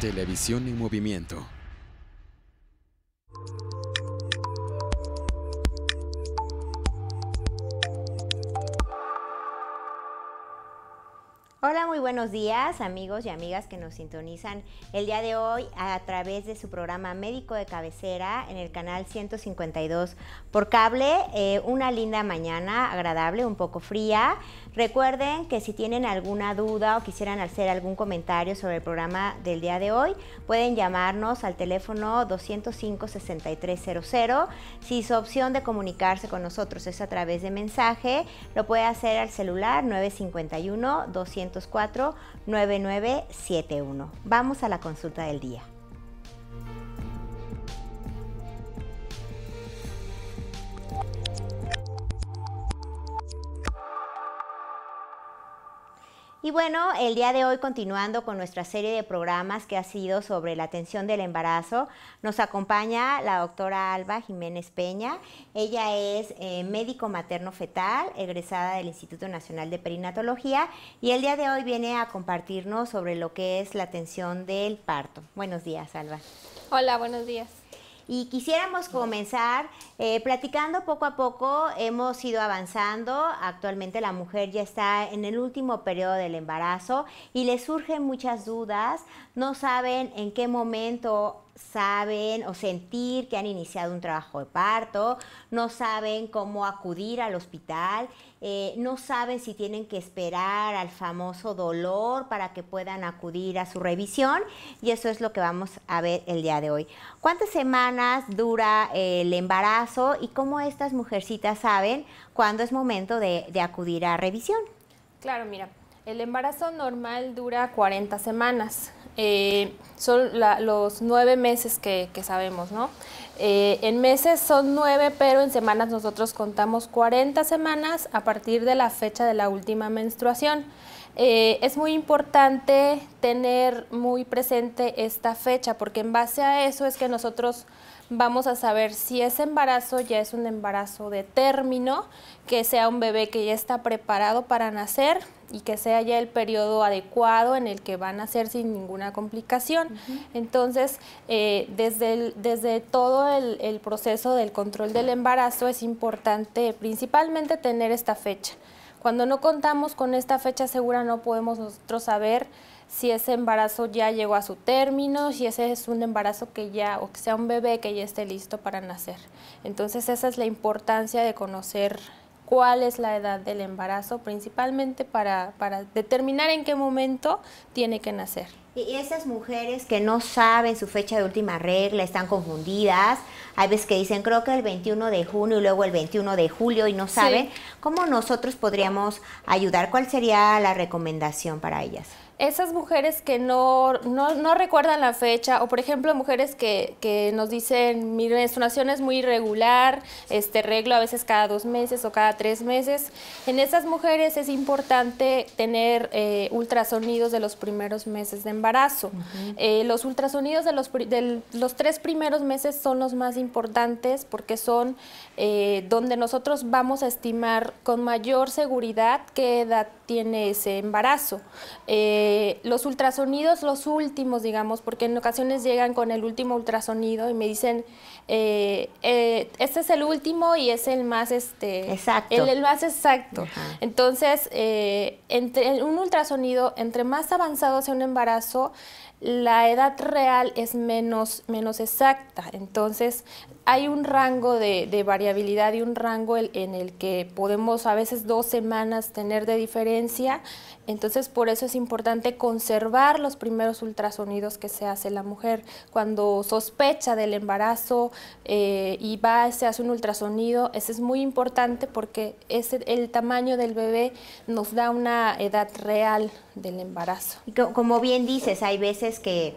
Televisión en movimiento. Hola, muy buenos días amigos y amigas que nos sintonizan el día de hoy a través de su programa Médico de Cabecera en el canal 152 por cable. Eh, una linda mañana, agradable, un poco fría. Recuerden que si tienen alguna duda o quisieran hacer algún comentario sobre el programa del día de hoy, pueden llamarnos al teléfono 205-6300. Si su opción de comunicarse con nosotros es a través de mensaje, lo puede hacer al celular 951-204-9971. Vamos a la consulta del día. Y bueno, el día de hoy continuando con nuestra serie de programas que ha sido sobre la atención del embarazo, nos acompaña la doctora Alba Jiménez Peña. Ella es eh, médico materno fetal, egresada del Instituto Nacional de Perinatología y el día de hoy viene a compartirnos sobre lo que es la atención del parto. Buenos días, Alba. Hola, buenos días y quisiéramos comenzar eh, platicando poco a poco, hemos ido avanzando, actualmente la mujer ya está en el último periodo del embarazo y le surgen muchas dudas, no saben en qué momento saben o sentir que han iniciado un trabajo de parto, no saben cómo acudir al hospital, eh, no saben si tienen que esperar al famoso dolor para que puedan acudir a su revisión y eso es lo que vamos a ver el día de hoy. ¿Cuántas semanas dura el embarazo y cómo estas mujercitas saben cuándo es momento de, de acudir a revisión? Claro, mira, el embarazo normal dura 40 semanas. Eh, son los nueve meses que, sabemos, ¿no? Eh, en meses son nueve, pero en semanas nosotros contamos 40 semanas a partir de la fecha de la última menstruación. Eh, es muy importante tener muy presente esta fecha porque en base a eso es que nosotros vamos a saber si ese embarazo ya es un embarazo de término, que sea un bebé que ya está preparado para nacer y que sea ya el periodo adecuado en el que van a ser sin ninguna complicación. Entonces, eh, desde, desde todo el, el, proceso del control del embarazo es importante principalmente tener esta fecha. Cuando no contamos con esta fecha segura no podemos nosotros saber si ese embarazo ya llegó a su término, si ese es un embarazo que ya, o que sea un bebé que ya esté listo para nacer. Entonces esa es la importancia de conocer cuál es la edad del embarazo, principalmente para, determinar en qué momento tiene que nacer. Y esas mujeres que no saben su fecha de última regla, están confundidas, hay veces que dicen creo que el 21 de junio y luego el 21 de julio y no saben, ¿cómo nosotros podríamos ayudar? ¿Cuál sería la recomendación para ellas? esas mujeres que no, recuerdan la fecha, o por ejemplo mujeres que, nos dicen mi menstruación es muy irregular, este reglo a veces cada dos meses o cada tres meses, en esas mujeres es importante tener eh, ultrasonidos de los primeros meses de embarazo. Eh, los ultrasonidos de los, de los tres primeros meses son los más importantes porque son eh, donde nosotros vamos a estimar con mayor seguridad qué edad tiene ese embarazo. Eh, los ultrasonidos, los últimos, digamos, porque en ocasiones llegan con el último ultrasonido y me dicen, eh, eh, este es el último y es el más, este, exacto. El, más exacto. Entonces, entre un ultrasonido, entre más avanzado sea un embarazo, la edad real es menos, menos exacta. Entonces, hay un rango de, variabilidad y un rango en el que podemos a veces dos semanas tener de diferencia, entonces por eso es importante conservar los primeros ultrasonidos que se hace la mujer. Cuando sospecha del embarazo eh, y va, se hace un ultrasonido, ese es muy importante porque el tamaño del bebé nos da una edad real del embarazo. como bien dices, hay veces que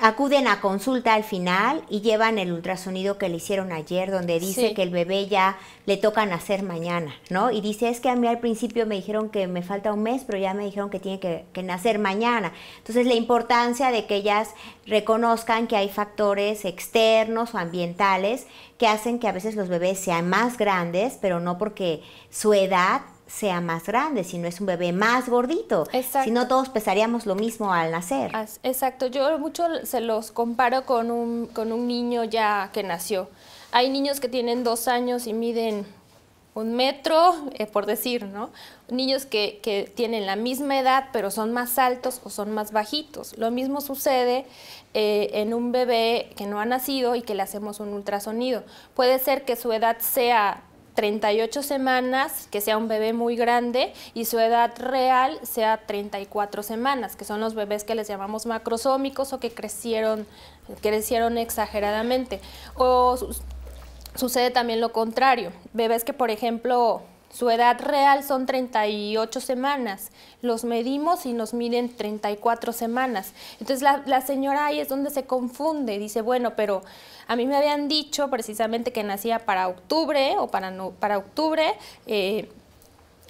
acuden a consulta al final y llevan el ultrasonido que le hicieron ayer, donde dice que el bebé ya le toca nacer mañana, ¿no? Y dice, es que a mí al principio me dijeron que me falta un mes, pero ya me dijeron que tiene que, que nacer mañana. Entonces, la importancia de que ellas reconozcan que hay factores externos o ambientales que hacen que a veces los bebés sean más grandes, pero no porque su edad sea más grande, si no es un bebé más gordito. Si no, todos pesaríamos lo mismo al nacer. Exacto. Yo mucho se los comparo con un, con un niño ya que nació. Hay niños que tienen dos años y miden un metro, eh, por decir, ¿no? Niños que, tienen la misma edad, pero son más altos o son más bajitos. Lo mismo sucede eh, en un bebé que no ha nacido y que le hacemos un ultrasonido. Puede ser que su edad sea 38 semanas, que sea un bebé muy grande, y su edad real sea 34 semanas, que son los bebés que les llamamos macrosómicos o que crecieron, crecieron exageradamente. O sucede también lo contrario, bebés que por ejemplo su edad real son 38 semanas. Los medimos y nos miden 34 semanas. Entonces la, señora ahí es donde se confunde. Dice, bueno, pero a mí me habían dicho precisamente que nacía para octubre o para, no, para octubre. Eh,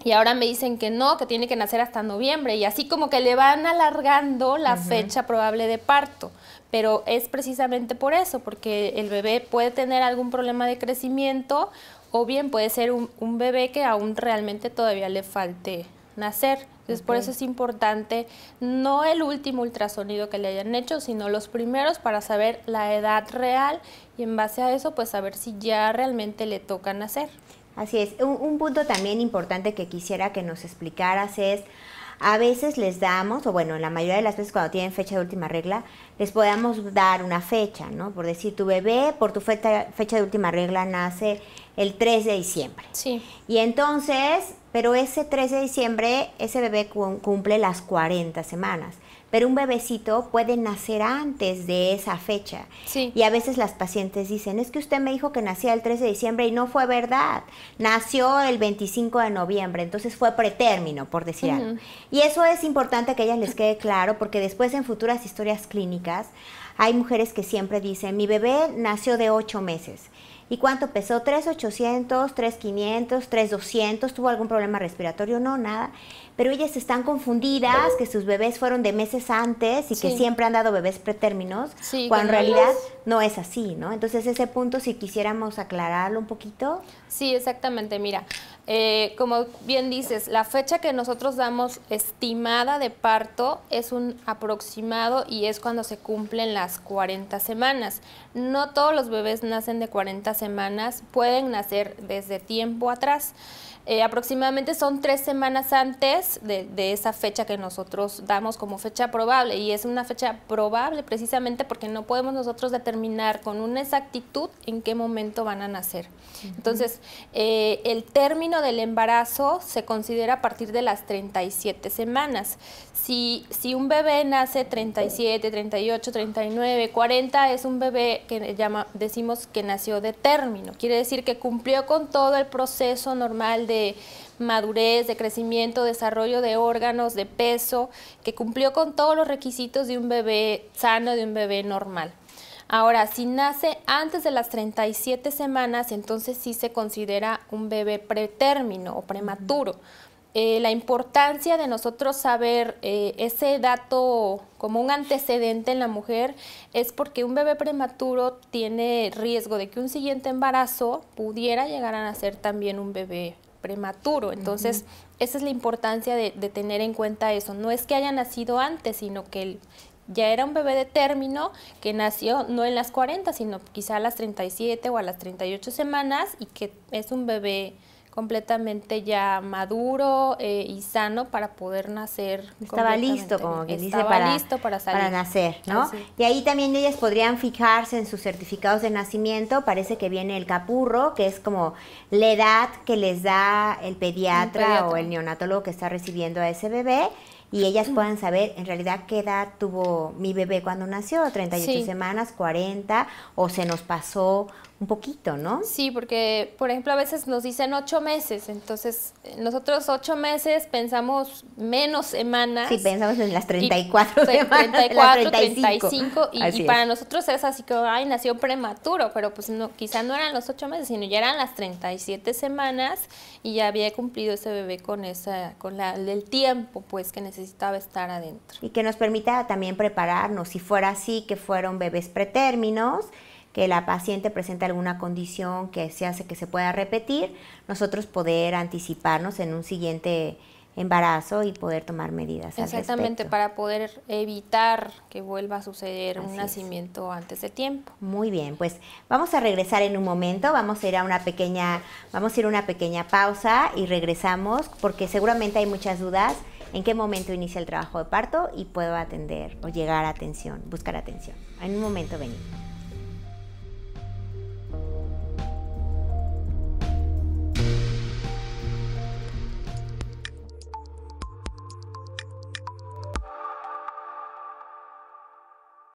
y ahora me dicen que no, que tiene que nacer hasta noviembre. Y así como que le van alargando la fecha probable de parto. Pero es precisamente por eso, porque el bebé puede tener algún problema de crecimiento o bien puede ser un, bebé que aún realmente todavía le falte nacer. Entonces, por eso es importante no el último ultrasonido que le hayan hecho, sino los primeros para saber la edad real y en base a eso, pues saber si ya realmente le toca nacer. Así es. un punto también importante que quisiera que nos explicaras es a veces les damos, o bueno, la mayoría de las veces cuando tienen fecha de última regla, les podemos dar una fecha, ¿no? Por decir, tu bebé por tu fecha, de última regla nace el 3 de diciembre. Sí. Y entonces, pero ese 3 de diciembre, ese bebé cumple las 40 semanas pero un bebecito puede nacer antes de esa fecha. Y a veces las pacientes dicen, es que usted me dijo que nacía el 3 de diciembre y no fue verdad, nació el 25 de noviembre, entonces fue pretérmino, por decir algo. Y eso es importante que a ellas les quede claro, porque después en futuras historias clínicas, hay mujeres que siempre dicen, mi bebé nació de ocho meses. ¿Y cuánto pesó? 3,800, 3,500, 3,200. ¿Tuvo algún problema respiratorio? No, nada. Pero ellas están confundidas, que sus bebés fueron de meses antes y que siempre han dado bebés pretérminos, cuando en realidad no es así, ¿no? Entonces ese punto, si quisiéramos aclararlo un poquito. Sí, exactamente. Mira, eh, como bien dices, la fecha que nosotros damos estimada de parto es un aproximado y es cuando se cumplen las 40 semanas. No todos los bebés nacen de 40 semanas, pueden nacer desde tiempo atrás. Eh, aproximadamente son tres semanas antes de, esa fecha que nosotros damos como fecha probable y es una fecha probable precisamente porque no podemos nosotros determinar con una exactitud en qué momento van a nacer. Entonces, eh, el término del embarazo se considera a partir de las 37 semanas. Si, si un bebé nace 37, 38, 39, 40, es un bebé que llama, decimos que nació de término. Quiere decir que cumplió con todo el proceso normal de de madurez, de crecimiento, desarrollo de órganos, de peso, que cumplió con todos los requisitos de un bebé sano, de un bebé normal. Ahora, si nace antes de las 37 semanas, entonces sí se considera un bebé pretérmino o prematuro. Eh, la importancia de nosotros saber eh, ese dato como un antecedente en la mujer es porque un bebé prematuro tiene riesgo de que un siguiente embarazo pudiera llegar a nacer también un bebé prematuro. Entonces, esa es la importancia de, de, tener en cuenta eso. No es que haya nacido antes, sino que él ya era un bebé de término que nació no en las 40, sino quizá a las 37 o a las 38 semanas y que es un bebé completamente ya maduro eh, y sano para poder nacer. Estaba listo, como que dice, para, listo para, nacer, ¿no? Y ahí también ellas podrían fijarse en sus certificados de nacimiento. Parece que viene el capurro, que es como la edad que les da el pediatra, o el neonatólogo que está recibiendo a ese bebé y ellas mm. puedan saber en realidad qué edad tuvo mi bebé cuando nació, 38 semanas, 40, o se nos pasó, poquito, ¿no? Sí, porque, por ejemplo, a veces nos dicen ocho meses, entonces eh, nosotros ocho meses pensamos menos semanas. Sí, pensamos en las 34 y, semanas. 34, 35. y, para nosotros es así que, ay, nació prematuro, pero pues no, quizá no eran los ocho meses, sino ya eran las 37 semanas y ya había cumplido ese bebé con, esa, con el tiempo pues que necesitaba estar adentro. Y que nos permita también prepararnos, si fuera así, que fueron bebés pretérminos, que la paciente presente alguna condición que se hace que se pueda repetir, nosotros poder anticiparnos en un siguiente embarazo y poder tomar medidas. Exactamente, para poder evitar que vuelva a suceder un nacimiento antes de tiempo. Muy bien, pues vamos a regresar en un momento, vamos a ir a una pequeña, vamos a ir a una pequeña pausa y regresamos porque seguramente hay muchas dudas en qué momento inicia el trabajo de parto y puedo atender o llegar a atención, buscar atención. En un momento venimos.